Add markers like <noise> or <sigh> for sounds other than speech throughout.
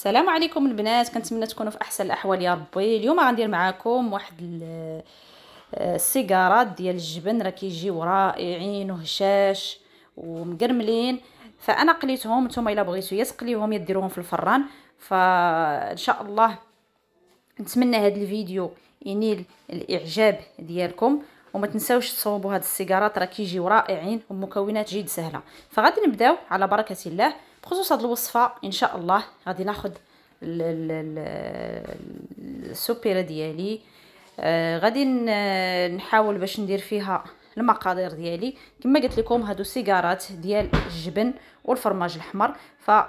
السلام عليكم البنات كنتمنى تكونوا في احسن الاحوال يا ربي اليوم غندير معكم واحد آه، السيجارات ديال الجبن راه كيجيو رائعين وهشاش ومقرملين فانا قليتهم نتوما الا بغيتو يا تقليوهم يا في الفران فان شاء الله نتمنى هذا الفيديو ينيل الاعجاب ديالكم وما تنساوش تصوبوا هاد السيجارات راه كيجيو رائعين ومكونات جد سهله فغادي نبداو على بركه الله بخصوص هذه الوصفه ان شاء الله غادي ناخذ السوبيرا ديالي آه غادي نحاول باش ندير فيها المقادير ديالي كما قلت لكم هادو سيجارات ديال الجبن والفرماج الاحمر فاول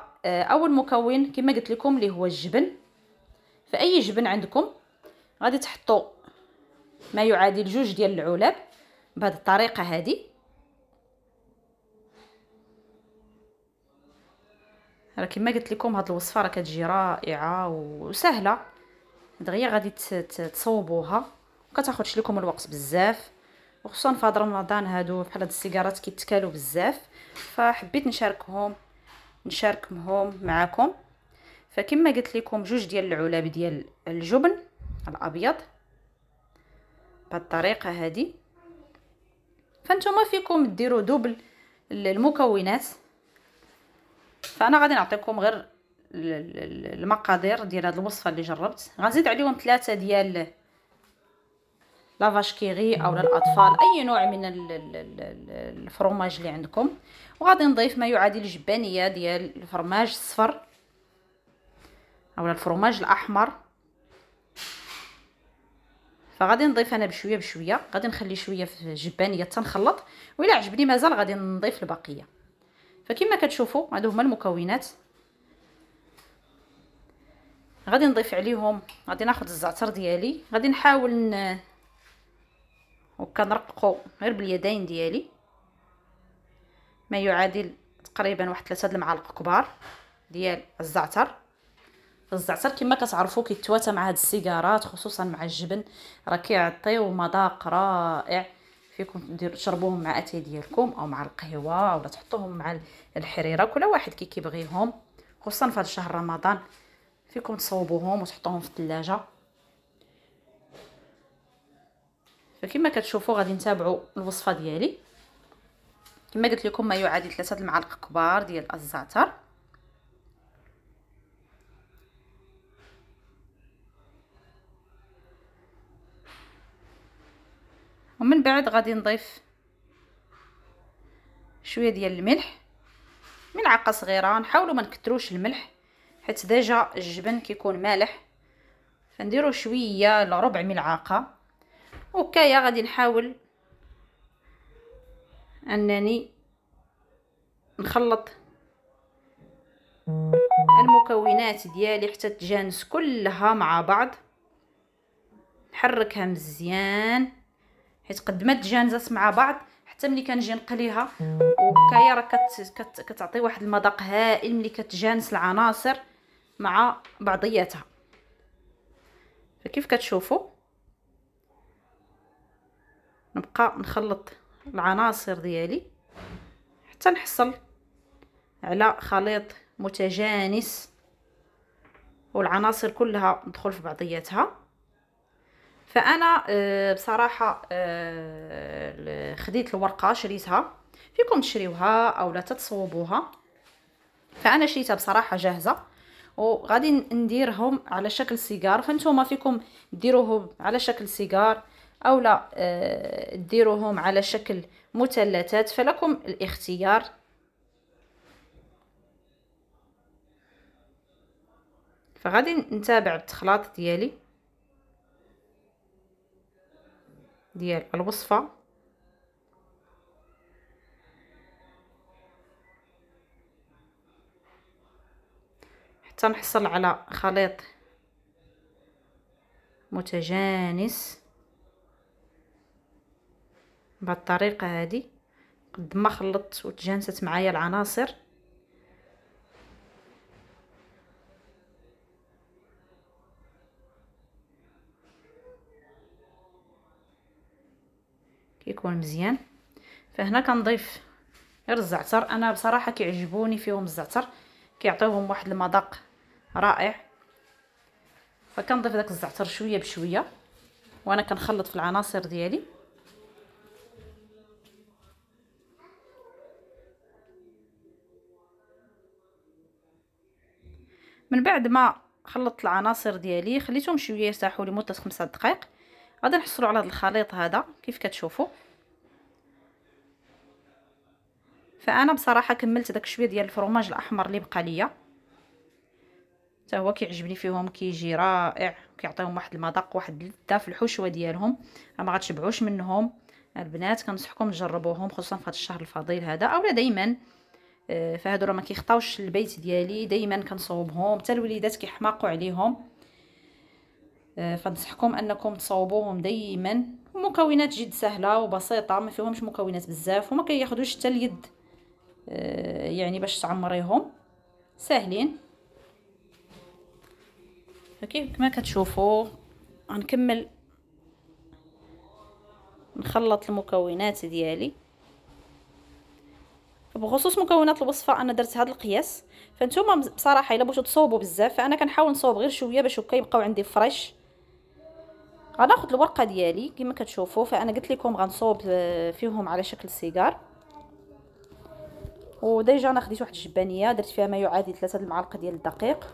آه، مكون كما قلت لكم اللي هو الجبن فاي جبن عندكم غادي تحطوا ما يعادل جوج ديال العلب بهذه الطريقه هذه راه كما قلت لكم هاد الوصفه راه كتجي رائعه وسهله دغيا غادي تصوبوها وكتاخذش لكم الوقت بزاف وخصوصا في هاد رمضان هادو بحال هاد السيجارات كيتكالوا بزاف فحبيت نشاركهم نشاركهم معاكم فكما قلت لكم جوج ديال العلب ديال الجبن الابيض بهاد الطريقه هادي فانتوما فيكم ديروا دوبل المكونات فانا غادي نعطيكم غير المقادير ديال هاد الوصفه اللي جربت غنزيد عليهم ثلاثه ديال لافاش كيغي او للاطفال اي نوع من الفرماج اللي عندكم وغادي نضيف ما يعادل جبانيه ديال الفرماج الصفر او الفرماج الاحمر فغادي نضيف انا بشويه بشويه غادي نخلي شويه في الجبانيه تنخلط وإلا عجبني مازال غادي نضيف البقيه فكما كتشوفوا هادو هما المكونات غادي نضيف عليهم غادي ناخذ الزعتر ديالي غادي نحاول ن... هكا غير باليدين ديالي ما يعادل تقريبا واحد ثلاثة المعالق كبار ديال الزعتر الزعتر كما كتعرفوا كيتواتى مع هاد السيجارات خصوصا مع الجبن راه كيعطيو مذاق رائع فيكم تشربوهم مع اتاي ديالكم او مع القهوه ولا تحطوهم مع الحريره كل واحد كي كيبغيهم خصوصا في هذا الشهر رمضان فيكم تصوبوهم وتحطوهم في الثلاجه فكما كتشوفوا غادي نتابعوا الوصفه ديالي كما قلت لكم ما يعادل ثلاثه المعالق كبار ديال الزعتر ومن بعد غادي نضيف شويه ديال الملح ملعقه صغيره نحاولوا ما نكثروش الملح حيت ديجا الجبن كيكون مالح فنديروا شويه لربع ملعقه وكايا غادي نحاول انني نخلط المكونات ديالي حتى تجانس كلها مع بعض نحركها مزيان حيت قدمت تجانزات مع بعض حتى ملي كنجي نقليها وكايا راه كت كت كتعطي واحد المذاق هائل ملي كتجانس العناصر مع بعضياتها فكيف كتشوفوا نبقى نخلط العناصر ديالي حتى نحصل على خليط متجانس والعناصر كلها تدخل في بعضياتها فانا آه، بصراحه آه، خديت الورقه شريتها فيكم تشريوها او لا تتصوبوها فانا شريتها بصراحه جاهزه وغادي نديرهم على شكل سيجار فانتوما فيكم ديروهم على شكل سيجار او لا آه، ديروهم على شكل مثلثات فلكم الاختيار فغادي نتابع التخلاط ديالي ديال الوصفه حتى نحصل على خليط متجانس بهاد الطريقه هذه قد ما خلطت وتجانست معايا العناصر يكون مزيان فهنا كنضيف غير الزعتر انا بصراحه كيعجبوني فيهم الزعتر كيعطيوهم واحد المذاق رائع فكنضيف داك الزعتر شويه بشويه وانا كنخلط في العناصر ديالي من بعد ما خلطت العناصر ديالي خليتهم شويه يرتاحوا لمده خمسة دقائق غادي نحصلوا على هذا الخليط هذا كيف كتشوفوا فانا بصراحه كملت داك شويه ديال الفرماج الاحمر اللي بقى ليا حتى هو كيعجبني فيهم كيجي رائع كيعطيهم واحد المذاق واحد اللذه في الحشوه ديالهم ما غتشبعوش منهم البنات كنصحكم تجربوهم خصوصا في هذا الشهر الفضيل هذا اولا دائما آه، فهادو راه ما كيخطاوش البيت ديالي دائما كنصوبهم حتى الوليدات كيحماقوا عليهم آه، فنصحكم انكم تصاوبوهم دائما مكونات جد سهله وبسيطه ما فيهمش مكونات بزاف وما كياخذوش حتى اليد آه، يعني باش تعمريهم ساهلين فكيف كما كتشوفوا غنكمل نخلط المكونات ديالي بخصوص مكونات الوصفه انا درت هذا القياس فانتوما بصراحه الا بغيتو تصوبوا بزاف فانا كنحاول نصوب غير شويه باش هكا يبقاو عندي فريش غناخذ الورقه ديالي كما كتشوفوا فانا قلت لكم غنصوب آه، فيهم على شكل سيجار وديجا انا خديت واحد الجبانيه درت فيها ما يعادل ثلاثه المعالق ديال الدقيق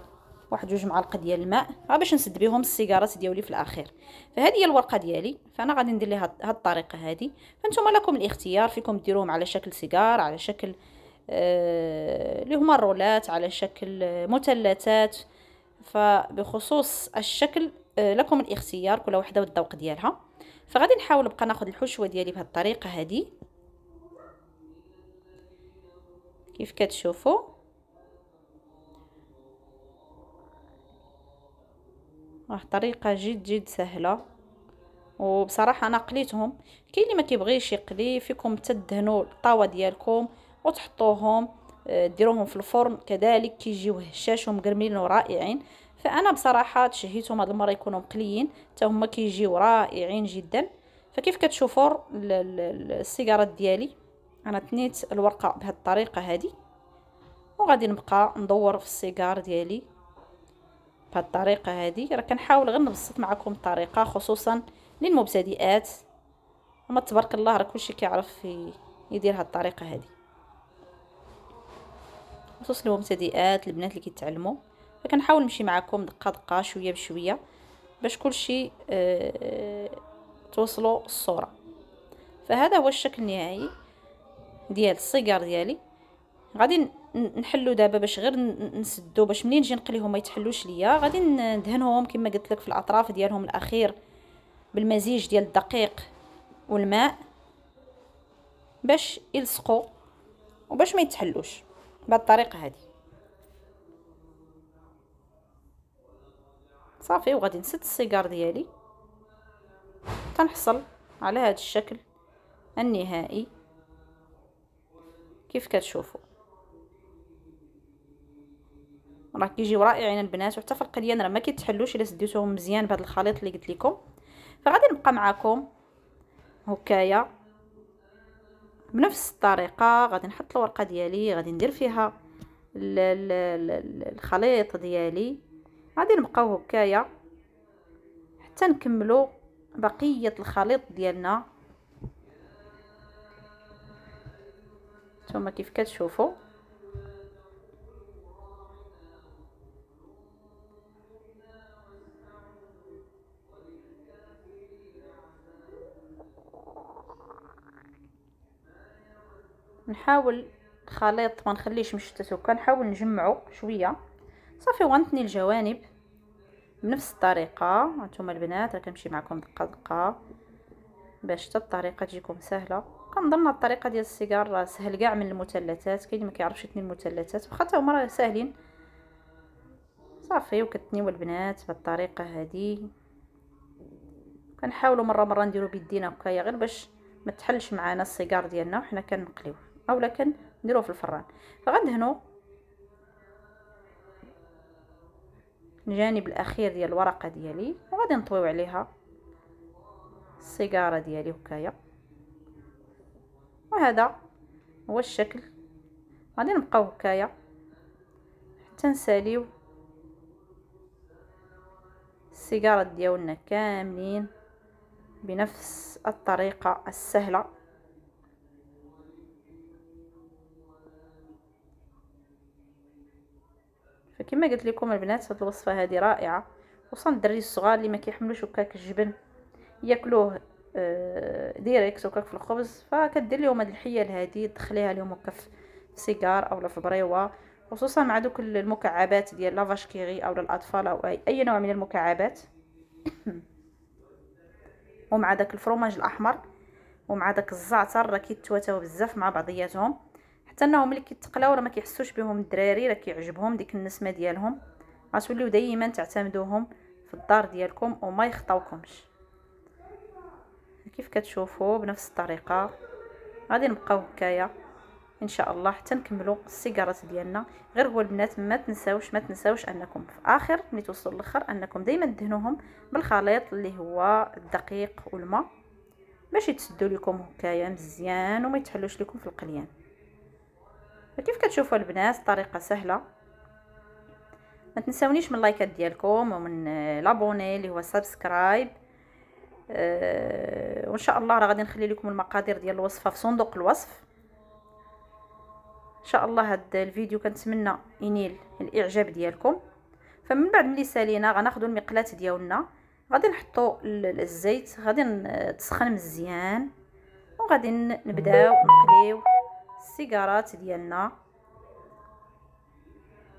واحد جوج معالق ديال الماء غير باش نسد بهم السيجارات ديالي في الاخير فهذه هي الورقه ديالي فانا غادي ندير لها هاد الطريقه هذه فانتم لكم الاختيار فيكم ديروهم على شكل سيجار على شكل آه، اللي آه هما الرولات على شكل آه، مثلثات فبخصوص الشكل آه، لكم الاختيار كل وحده والذوق ديالها فغادي نحاول نبقى ناخذ الحشوه ديالي بهذه الطريقه هذه كيف كتشوفوا واحد الطريقه جد جد سهله وبصراحه انا قليتهم كاين اللي ما كيبغيش يقلي فيكم تدهنوا الطاوه ديالكم وتحطوهم آه، ديروهم في الفرن كذلك كيجيو هشاش ومقرملين ورائعين فانا بصراحه تشهيتهم هاد المره يكونوا مقليين حتى هما كيجيو رائعين جدا فكيف كتشوفوا السيجارات ديالي انا تنيت الورقه بهاد الطريقه هادي وغادي نبقى ندور في السيجار ديالي بهاد الطريقه هادي راه كنحاول غير نبسط معكم الطريقه خصوصا للمبتدئات وما تبارك الله راه كلشي كيعرف يدير هاد الطريقه هادي خصوصا المبتدئات البنات اللي كيتعلموا فكنحاول نمشي معكم دقه دقه شويه بشويه باش كلشي اه توصلوا الصوره فهذا هو الشكل النهائي ديال السيجار ديالي غادي نحلو دابا باش غير نسدو باش منين نجي نقليهم ما يتحلوش ليا غادي ندهنهم كما قلت لك في الاطراف ديالهم الاخير بالمزيج ديال الدقيق والماء باش يلصقوا وباش ما يتحلوش بهذه الطريقه هذه صافي وغادي نسد السيجار ديالي تنحصل على هذا الشكل النهائي كيف كتشوفوا راه كيجيو رائعين البنات وحتى في القليان راه ما كيتحلوش الا سديتوهم مزيان بهذا الخليط اللي قلت لكم فغادي نبقى معكم هكايا بنفس الطريقه غادي نحط الورقه ديالي غادي ندير فيها الخليط ديالي غادي نبقاو هكايا حتى نكملو بقيه الخليط ديالنا نتوما كيف كتشوفوا نحاول الخليط ما نخليهش مشتت هكا نحاول نجمعه شويه صافي وغنثني الجوانب بنفس الطريقه هانتوما البنات راه كنمشي معكم دقه دقه باش حتى الطريقه تجيكم سهله كنظن الطريقه ديال السيجار راه سهل كاع من المثلثات كاين ما كيعرفش يثني المثلثات واخا حتى هما راه ساهلين صافي وكتنيو البنات بالطريقه هذه كنحاولوا مره مره نديرو بيدينا هكايا غير باش ما تحلش معانا السيجار ديالنا وحنا كنقليوه اولا كنديروه في الفران فغندهنو الجانب الاخير ديال الورقه ديالي وغادي نطويو عليها السيجاره ديالي هكايا وهذا هو الشكل غادي نبقاو هكايا حتى نساليو السيجاره ديالنا كاملين بنفس الطريقه السهله كما قلت لكم البنات هذه الوصفه هذه رائعه خصوصا الدراري الصغار اللي ما كيحملوش هكاك الجبن ياكلوه ديريكت آه، هكاك في الخبز فكدير لهم هذه الحيل هذه تدخليها لهم هكا في سيجار اولا في بريوه خصوصا مع دوك المكعبات ديال لافاش كيغي اولا الاطفال او اي نوع من المكعبات <coughs> ومع داك الفرماج الاحمر ومع داك الزعتر راه كيتواتاو بزاف مع بعضياتهم حتى انهم ملي كيتقلاو راه ما كيحسوش بهم الدراري راه كيعجبهم ديك النسمه ديالهم غتوليو دائما تعتمدوهم في الدار ديالكم وما يخطاوكمش كيف كتشوفوا بنفس الطريقه غادي نبقاو هكايا ان شاء الله حتى نكملوا السيجارات ديالنا غير هو البنات ما تنساوش ما تنساوش انكم في اخر ملي توصل الاخر انكم دائما دهنوهم بالخليط اللي هو الدقيق والماء باش يتسدوا لكم هكايا مزيان وما يتحلوش لكم في القليان فكيف كتشوفوا البنات طريقه سهله ما تنساونيش من اللايكات ديالكم ومن آه، لابوني اللي هو سبسكرايب أه وان شاء الله راه غادي نخلي لكم المقادير ديال الوصفه في صندوق الوصف ان شاء الله هاد الفيديو كنتمنى ينيل الاعجاب ديالكم فمن بعد ملي سالينا غناخذوا المقلات ديالنا غادي نحطوا الزيت غادي تسخن مزيان وغادي نبداو نقليو السيجارات ديالنا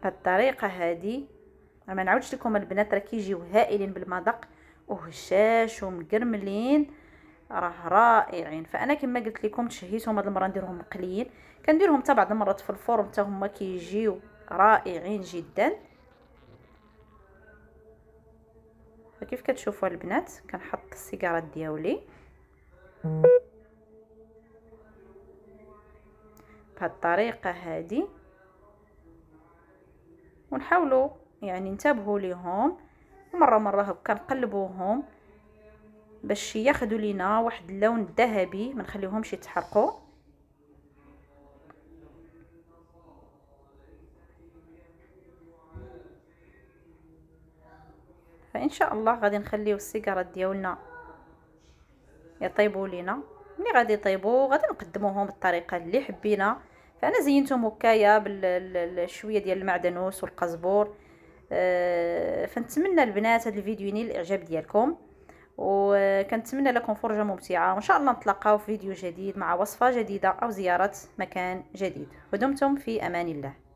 بالطريقه الطريقه هذه ما نعاودش لكم البنات راه كيجيو هائلين بالمذاق وهشاش ومقرملين راه رائعين فانا كما قلت لكم تشهيتهم هاد المره نديرهم مقليين كنديرهم حتى بعض المرات في الفرن حتى هما كيجيو رائعين جدا فكيف كتشوفوا البنات كنحط السيجارات دياولي بهاد الطريقه هادي ونحاولوا يعني ننتبهوا ليهم مره مره هكا نقلبوهم باش ياخذوا لينا واحد اللون الذهبي ما نخليهمش يتحرقوا فان شاء الله غادي نخليو السيجارات ديالنا يطيبوا لينا ملي غادي يطيبوا غادي نقدموهم بالطريقه اللي حبينا فانا زينتهم هكايا بالشويه ديال المعدنوس والقزبور آه، فنتمنى البنات هذا الفيديو ينال الاعجاب ديالكم وكنتمنى لكم فرجه ممتعه وان شاء الله نتلاقاو في فيديو جديد مع وصفه جديده او زياره مكان جديد ودمتم في امان الله